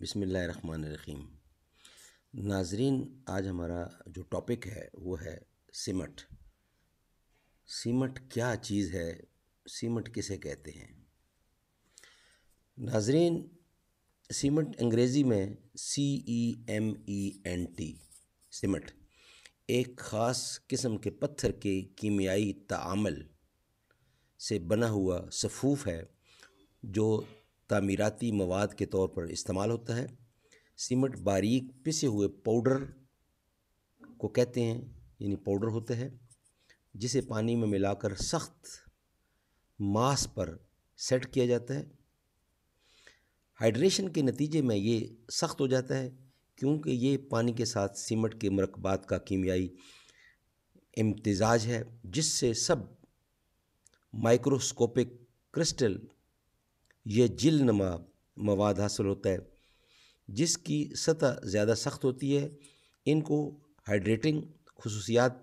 بسم اللہ الرحمن الرحیم ناظرین آج ہمارا جو ٹاپک ہے وہ ہے سیمٹ سیمٹ کیا چیز ہے سیمٹ کسے کہتے ہیں ناظرین سیمٹ انگریزی میں C E M E N T cement ایک خاص قسم کے پتھر کے کیمیائی تعامل سے بنا ہوا صفوف ہے جو تعمیراتی مواد کے طور پر استعمال ہوتا ہے سیمٹ باریک پسے ہوئے پاؤڈر کو کہتے ہیں یعنی پاؤڈر ہوتا ہے جسے پانی میں ملا کر سخت ماس پر سیٹ کیا جاتا ہے ہائیڈریشن کے نتیجے میں یہ سخت ہو جاتا ہے کیونکہ یہ پانی کے ساتھ سیمٹ کے مرکبات کا کیمیائی امتزاج ہے جس سے سب مائکروسکوپک کرسٹل یہ جل نما مواد حاصل ہوتا ہے جس کی سطح زیادہ سخت ہوتی ہے ان کو ہائیڈریٹنگ خصوصیات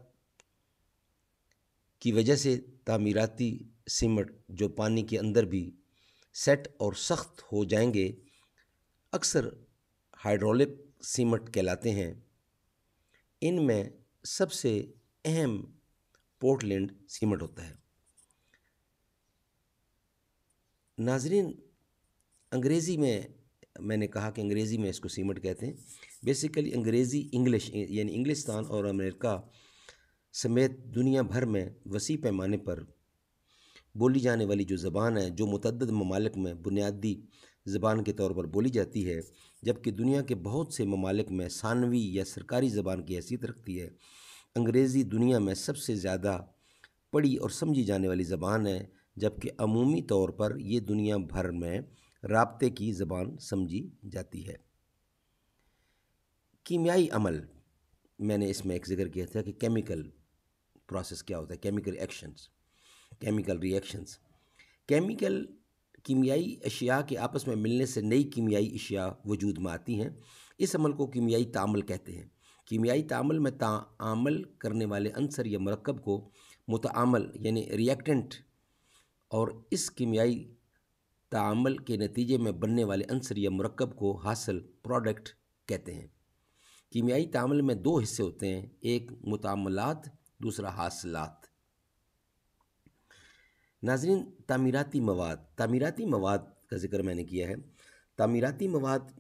کی وجہ سے تعمیراتی سیمٹ جو پانی کے اندر بھی سیٹ اور سخت ہو جائیں گے اکثر ہائیڈرولک سیمٹ کہلاتے ہیں ان میں سب سے اہم پورٹ لینڈ سیمٹ ہوتا ہے ناظرین انگریزی میں میں نے کہا کہ انگریزی میں اس کو سیمٹ کہتے ہیں بیسیکلی انگریزی انگلش یعنی انگلستان اور امریکہ سمیت دنیا بھر میں وسیع پیمانے پر بولی جانے والی جو زبان ہے جو متعدد ممالک میں بنیادی زبان کے طور پر بولی جاتی ہے جبکہ دنیا کے بہت سے ممالک میں ثانوی یا سرکاری زبان کی حیثیت رکھتی ہے انگریزی دنیا میں سب سے زیادہ پڑی اور سمجھی جانے والی زبان ہے جبکہ عمومی طور پر یہ دنیا بھر میں رابطے کی زبان سمجھی جاتی ہے کیمیائی عمل میں نے اس میں ایک ذکر کیا تھا کہ کیمیکل پروسیس کیا ہوتا ہے chemical actions chemical reactions chemical کیمیائی اشیاء کے آپس میں ملنے سے نئی کیمیائی اشیاء وجود میں آتی ہیں اس عمل کو کیمیائی تعمل کہتے ہیں کیمیائی تعمل میں تعمل کرنے والے عنصر یا مرکب کو متعمل یعنی ریئیکٹنٹ اور اس کیمیائی تعامل کے نتیجے میں بننے والے عنصر یا مرکب کو حاصل پروڈکٹ کہتے ہیں کیمیائی تعامل میں دو حصے ہوتے ہیں ایک متعاملات دوسرا حاصلات ناظرین تعمیراتی مواد تعمیراتی مواد کا ذکر میں نے کیا ہے تعمیراتی مواد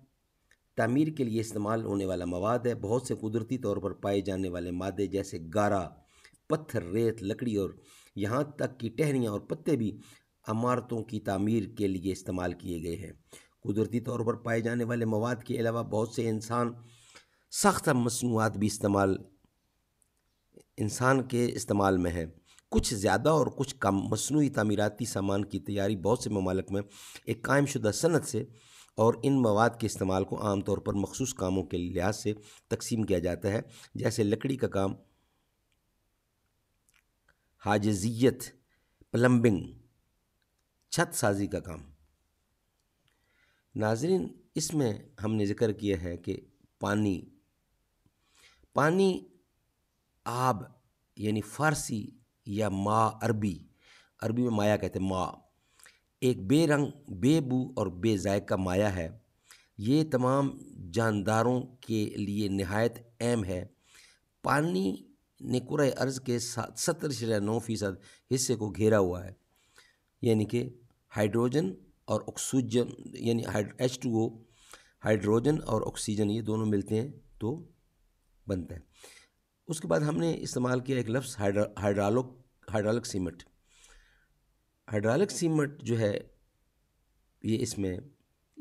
تعمیر کے لیے استعمال ہونے والا مواد ہے بہت سے قدرتی طور پر پائے جانے والے مادے جیسے گارا پتھر ریت لکڑی اور یہاں تک کہ ٹہنیاں اور پتے بھی عمارتوں کی تعمیر کے لیے استعمال کیے گئے ہیں قدرتی طور پر پائے جانے والے مواد کے علاوہ بہت سے انسان سخت مصنوعات بھی استعمال انسان کے استعمال میں ہیں کچھ زیادہ اور کچھ کم مصنوعی تعمیراتی سامان کی تیاری بہت سے ممالک میں ایک قائم شدہ صنعت سے اور ان مواد کے استعمال کو عام طور پر مخصوص کاموں کے لحاظ سے تقسیم کیا جاتا ہے جیسے لکڑی کا کام حاجزیت پلمبنگ چھت سازی کا کام ناظرین اس میں ہم نے ذکر کیا ہے کہ پانی پانی آب یعنی فارسی یا ما عربی عربی میں مایا کہتے ہیں ما ایک بے رنگ بے بو اور بے ذائقہ مایا ہے یہ تمام جانداروں کے لیے نہایت اہم ہے پانی نے کرۂ ارض کے ستر شرح نو فیصد حصے کو گھیرا ہوا ہے یعنی کہ ہائیڈروجن اور آکسیجن یعنی ایچ ٹو او ہائیڈروجن اور آکسیجن یہ دونوں ملتے ہیں تو بنتا ہے اس کے بعد ہم نے استعمال کیا ایک لفظ hydraulic hydraulic cement hydraulic cement جو ہے یہ اس میں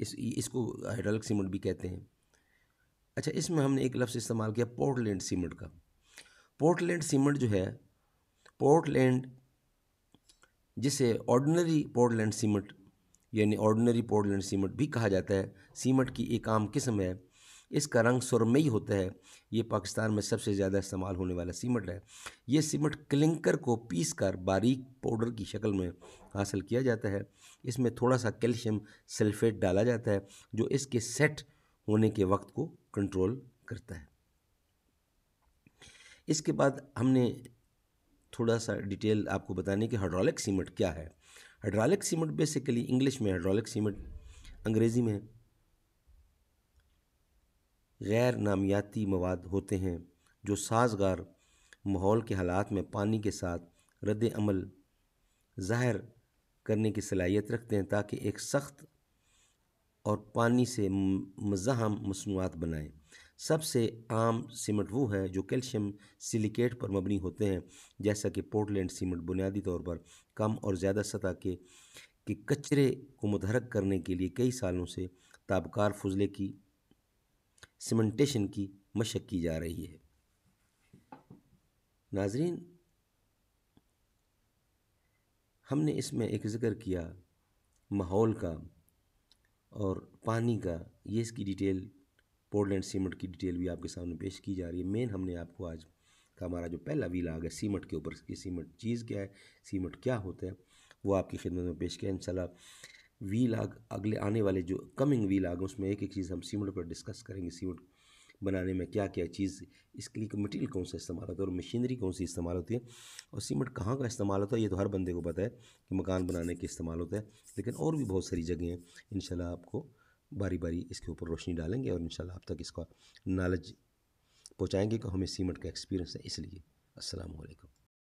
اس اس کو ہائیڈرالک سیمنٹ بھی کہتے ہیں اچھا اس میں ہم نے ایک لفظ استعمال کیا پورٹ لینڈ سیمٹ کا پورٹ لینڈ سیمنٹ جو ہے پورٹ لینڈ جسے آرڈنری پورٹ لینڈ سیمنٹ یعنی آرڈنری پورٹ لینڈ سیمنٹ بھی کہا جاتا ہے سیمنٹ کی ایک عام قسم ہے اس کا رنگ سرمئی ہوتا ہے یہ پاکستان میں سب سے زیادہ استعمال ہونے والا سیمنٹ ہے یہ سیمٹ کلنکر کو پیس کر باریک پاؤڈر کی شکل میں حاصل کیا جاتا ہے اس میں تھوڑا سا کیلشیم سلفیٹ ڈالا جاتا ہے جو اس کے سیٹ ہونے کے وقت کو کنٹرول کرتا ہے اس کے بعد ہم نے تھوڑا سا ڈیٹیل آپ کو بتانے کہ ہائیڈرالک سیمنٹ کیا ہے ہیڈرالک سیمنٹ بیسیکلی انگلش میں ہائڈرالک سیمنٹ انگریزی میں غیر نامیاتی مواد ہوتے ہیں جو سازگار ماحول کے حالات میں پانی کے ساتھ رد عمل ظاہر کرنے کی صلاحیت رکھتے ہیں تاکہ ایک سخت اور پانی سے مزاحم مصنوعات بنائیں سب سے عام سیمنٹ وہ ہے جو کیلشیم سلیکیٹ پر مبنی ہوتے ہیں جیسا کہ پورٹ لینڈ سیمنٹ بنیادی طور پر کم اور زیادہ سطح کے کچرے کو متحرک کرنے کے لیے کئی سالوں سے تابکار فضلے کی سیمنٹیشن کی مشق کی جا رہی ہے ناظرین ہم نے اس میں ایک ذکر کیا ماحول کا اور پانی کا یہ اس کی ڈیٹیل پورٹ لینڈ سیمنٹ کی ڈیٹیل بھی آپ کے سامنے پیش کی جا رہی ہے مین ہم نے آپ کو آج کا ہمارا جو پہلا ویل آگا ہے سیمنٹ کے اوپر سیمنٹ چیز کیا ہے سیمنٹ کیا ہوتا ہے وہ آپ کی خدمت میں پیش کیا انشاءاللہ وی لاگ ویل آگ اگلے آنے والے جو کمنگ ویل لاگ اس میں ایک ایک چیز ہم سیمٹ پر ڈسکس کریں گے سیمنٹ بنانے میں کیا کیا چیز اس کے لیے مٹیریل کون سا استعمال ہوتا ہے اور مشینری کون سی استعمال ہوتی ہے اور سیمنٹ کہاں کا استعمال ہوتا ہے یہ تو ہر بندے کو پتہ ہے کہ مکان بنانے کے استعمال ہوتا ہے لیکن اور بھی بہت ساری جگہیں ہیں انشاءاللہ آپ کو باری باری اس کے اوپر روشنی ڈالیں گے اور انشاءاللہ آپ تک اس کا نالج پہنچائیں گے کہ ہمیں سیمنٹ کا ایکسپیرینس ہے اس لیے السلام علیکم